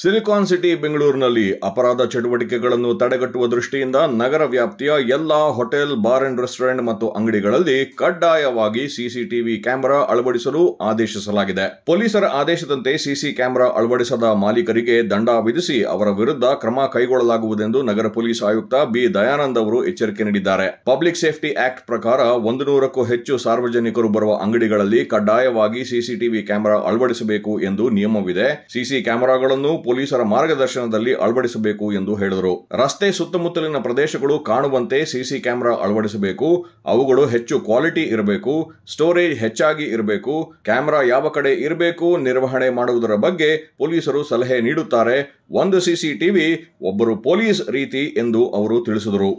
silicon city ಬೆಂಗಳೂರಿನಲ್ಲಿ ಅಪರಾಧ ಚಟುವಟಿಕೆಗಳನ್ನು ತಡೆಗಟ್ಟುವ ದೃಷ್ಟಿಯಿಂದ ನಗರ ವ್ಯಾಪ್ತಿಯ ಎಲ್ಲಾ ಹೋಟೆಲ್ ಬಾರ್ ಅಂಡ್ ರೆಸ್ಟೋರೆಂಟ್ ಮತ್ತು ಅಂಗಡಿಗಳಲ್ಲಿ ಕಡ್ಡಾಯವಾಗಿ ಸಿಸಿಟಿವಿ ಕ್ಯಾಮೆರಾ ಅಳವಡಿಸಲು ಆದೇಶಿಸಲಾಗಿದೆ ಪೊಲೀಸರ ಆದೇಶದಂತೆ ಸಿಸಿ ಕ್ಯಾಮೆರಾ ಅಳವಡಿಸದ ಮಾಲೀಕರಿಗೆ ದಂಡ ವಿಧಿಸಿ ಅವರ ವಿರುದ್ಧ ಕ್ರಮ ಕೈಗೊಳ್ಳಲಾಗುವುದೆಂದು ನಗರ ಪೊಲೀಸ್ ಆಯುಕ್ತ ಬಿ ದಯಾನಂದ್ ಅವರು ಎಚ್ಚರಿಕೆ ನೀಡಿದ್ದಾರೆ ಪಬ್ಲಿಕ್ ಸೇಫ್ಟಿ ಆಕ್ಟ್ ಪ್ರಕಾರ ಒಂದು ನೂರಕ್ಕೂ ಹೆಚ್ಚು ಸಾರ್ವಜನಿಕರು ಬರುವ ಅಂಗಡಿಗಳಲ್ಲಿ ಕಡ್ಡಾಯವಾಗಿ ಸಿಸಿಟಿವಿ ಕ್ಯಾಮೆರಾ ಅಳವಡಿಸಬೇಕು ಎಂದು ನಿಯಮವಿದೆ ಸಿಸಿ ಕ್ಯಾಮೆರಾಗಳನ್ನು ಪೊಲೀಸರ ಮಾರ್ಗದರ್ಶನದಲ್ಲಿ ಅಳವಡಿಸಬೇಕು ಎಂದು ಹೇಳಿದರು ರಸ್ತೆ ಸುತ್ತಮುತ್ತಲಿನ ಪ್ರದೇಶಗಳು ಕಾಣುವಂತೆ ಸಿಸಿ ಕ್ಯಾಮೆರಾ ಅಳವಡಿಸಬೇಕು ಅವುಗಳು ಹೆಚ್ಚು ಕ್ವಾಲಿಟಿ ಇರಬೇಕು ಸ್ಟೋರೇಜ್ ಹೆಚ್ಚಾಗಿ ಇರಬೇಕು ಕ್ಯಾಮೆರಾ ಯಾವ ಕಡೆ ಇರಬೇಕು ನಿರ್ವಹಣೆ ಮಾಡುವುದರ ಬಗ್ಗೆ ಪೊಲೀಸರು ಸಲಹೆ ನೀಡುತ್ತಾರೆ ಒಂದು ಸಿಸಿ ಟಿವಿ ಒಬ್ಬರು ಪೊಲೀಸ್ ರೀತಿ ಎಂದು ಅವರು ತಿಳಿಸಿದರು